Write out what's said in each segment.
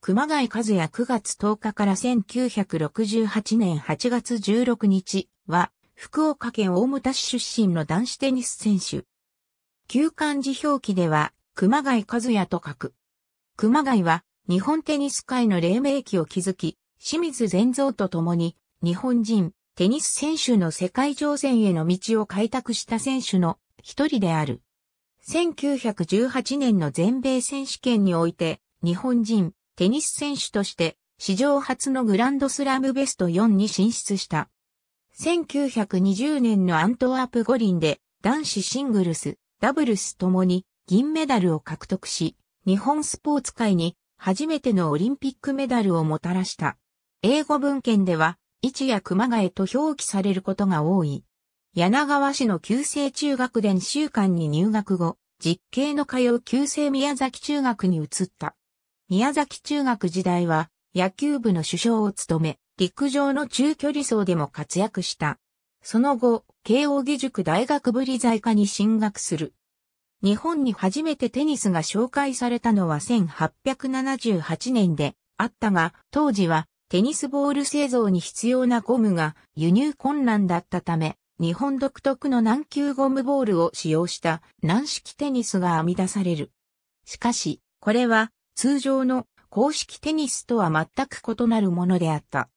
熊谷和也9月10日から1968年8月16日は、福岡県大牟田市出身の男子テニス選手。旧漢字表記では、熊谷和也と書く。熊谷は、日本テニス界の黎明期を築き、清水善造と共に、日本人、テニス選手の世界情戦への道を開拓した選手の一人である。1918年の全米選手権において、日本人、テニス選手として史上初のグランドスラムベスト4に進出した。1920年のアントワープ五輪で男子シングルス、ダブルスともに銀メダルを獲得し、日本スポーツ界に初めてのオリンピックメダルをもたらした。英語文献では、一や熊谷と表記されることが多い。柳川市の旧制中学伝習館に入学後、実刑の通う旧制宮崎中学に移った。宮崎中学時代は野球部の主将を務め、陸上の中距離走でも活躍した。その後、慶応義塾大学ぶり在科に進学する。日本に初めてテニスが紹介されたのは1878年であったが、当時はテニスボール製造に必要なゴムが輸入困難だったため、日本独特の軟球ゴムボールを使用した軟式テニスが編み出される。しかし、これは通常の公式テニスとは全く異なるものであった。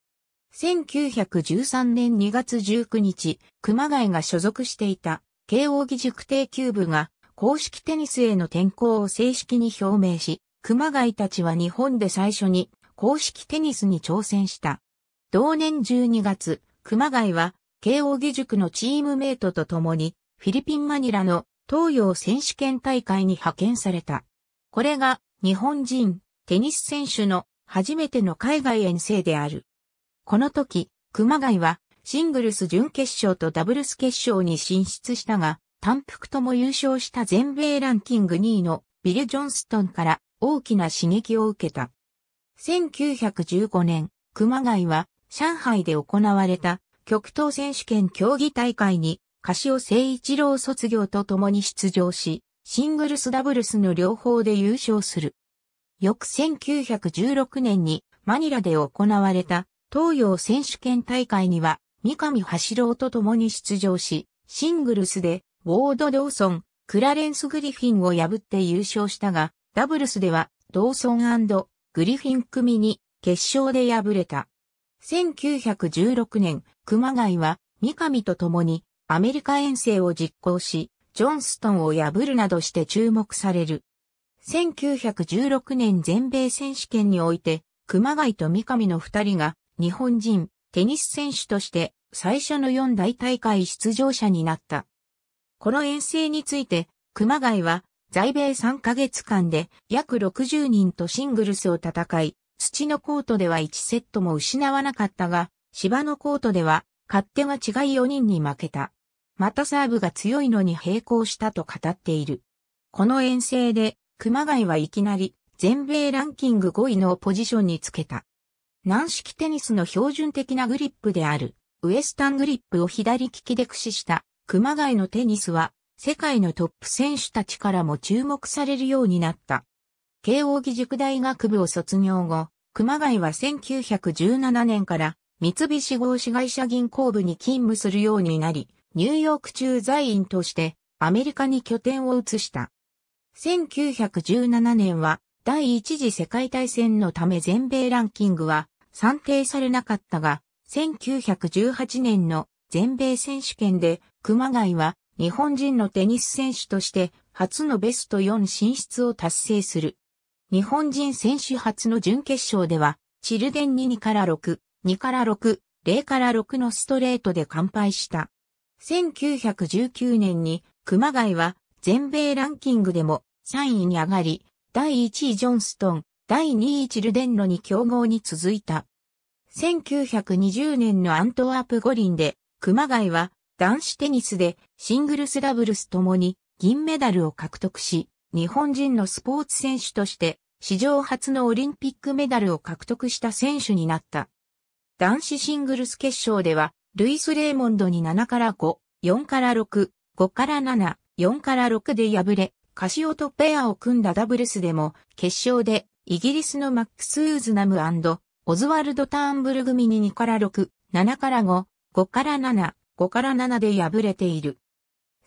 1913年2月19日、熊谷が所属していた慶応義塾定休部が公式テニスへの転向を正式に表明し、熊谷たちは日本で最初に公式テニスに挑戦した。同年12月、熊谷は慶応義塾のチームメイトと共にフィリピンマニラの東洋選手権大会に派遣された。これが日本人、テニス選手の初めての海外遠征である。この時、熊谷はシングルス準決勝とダブルス決勝に進出したが、単腹とも優勝した全米ランキング2位のビル・ジョンストンから大きな刺激を受けた。1915年、熊谷は上海で行われた極東選手権競技大会に、柏シ聖一郎卒業と共に出場し、シングルスダブルスの両方で優勝する。翌1916年にマニラで行われた東洋選手権大会には三上橋郎と共に出場し、シングルスでウォード・ドーソン、クラレンス・グリフィンを破って優勝したが、ダブルスではドーソングリフィン組に決勝で敗れた。1916年、熊谷は三上と共にアメリカ遠征を実行し、ジョンストンを破るなどして注目される。1916年全米選手権において、熊谷と三上の二人が日本人テニス選手として最初の四大大会出場者になった。この遠征について、熊谷は在米3ヶ月間で約60人とシングルスを戦い、土のコートでは1セットも失わなかったが、芝のコートでは勝手が違い4人に負けた。またサーブが強いのに並行したと語っている。この遠征で、熊谷はいきなり全米ランキング5位のポジションにつけた。軟式テニスの標準的なグリップである、ウエスタングリップを左利きで駆使した熊谷のテニスは、世界のトップ選手たちからも注目されるようになった。慶応義塾大学部を卒業後、熊谷は1917年から三菱合資会社銀行部に勤務するようになり、ニューヨーク駐在員としてアメリカに拠点を移した。1917年は第一次世界大戦のため全米ランキングは算定されなかったが、1918年の全米選手権で熊谷は日本人のテニス選手として初のベスト4進出を達成する。日本人選手初の準決勝では、チルデンに2から6、2から6、0から6のストレートで完敗した。1919年に熊谷は全米ランキングでも3位に上がり、第1位ジョンストン、第2位チルデンロに競合に続いた。1920年のアントワープ五輪で熊谷は男子テニスでシングルスダブルスともに銀メダルを獲得し、日本人のスポーツ選手として史上初のオリンピックメダルを獲得した選手になった。男子シングルス決勝ではルイス・レーモンドに7から5、4から6、5から7、4から6で敗れ、カシオとペアを組んだダブルスでも、決勝で、イギリスのマックス・ウーズナムオズワルド・ターンブル組に2から6、7から5、5から7、5から7で敗れている。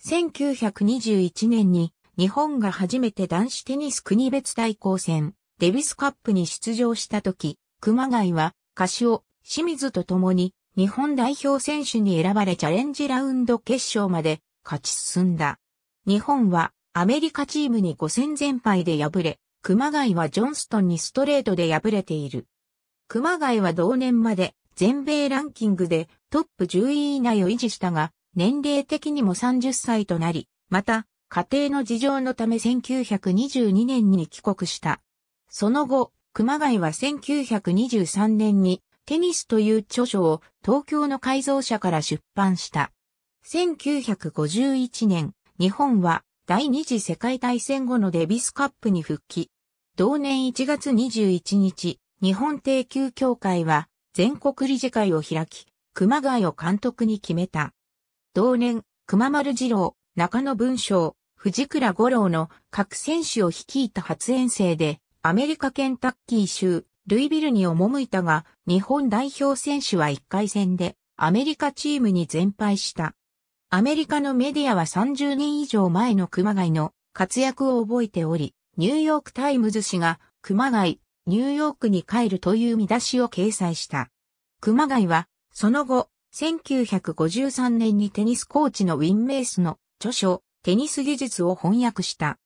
1921年に、日本が初めて男子テニス国別対抗戦、デビスカップに出場した時、熊谷は、カシオ、清水と共に、日本代表選手に選ばれチャレンジラウンド決勝まで勝ち進んだ。日本はアメリカチームに5戦全敗で敗れ、熊谷はジョンストンにストレートで敗れている。熊谷は同年まで全米ランキングでトップ10位以内を維持したが、年齢的にも30歳となり、また、家庭の事情のため1922年に帰国した。その後、熊谷は1923年にテニスという著書を東京の改造者から出版した。1951年、日本は第二次世界大戦後のデビスカップに復帰。同年1月21日、日本定休協会は全国理事会を開き、熊谷を監督に決めた。同年、熊丸二郎、中野文章、藤倉五郎の各選手を率いた発遠征で、アメリカケンタッキー州ルイビルに赴いたが、日本代表選手は1回戦で、アメリカチームに全敗した。アメリカのメディアは30年以上前の熊谷の活躍を覚えており、ニューヨークタイムズ氏が熊谷、ニューヨークに帰るという見出しを掲載した。熊谷は、その後、1953年にテニスコーチのウィン・メイスの著書、テニス技術を翻訳した。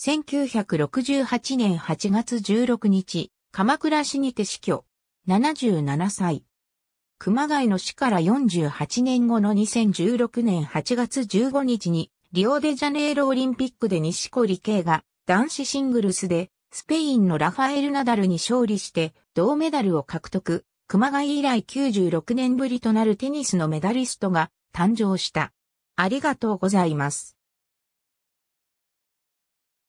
1968年8月16日、鎌倉市にて死去。77歳。熊谷の死から48年後の2016年8月15日に、リオデジャネイロオリンピックで西堀圭が男子シングルスでスペインのラファエル・ナダルに勝利して銅メダルを獲得。熊谷以来96年ぶりとなるテニスのメダリストが誕生した。ありがとうございます。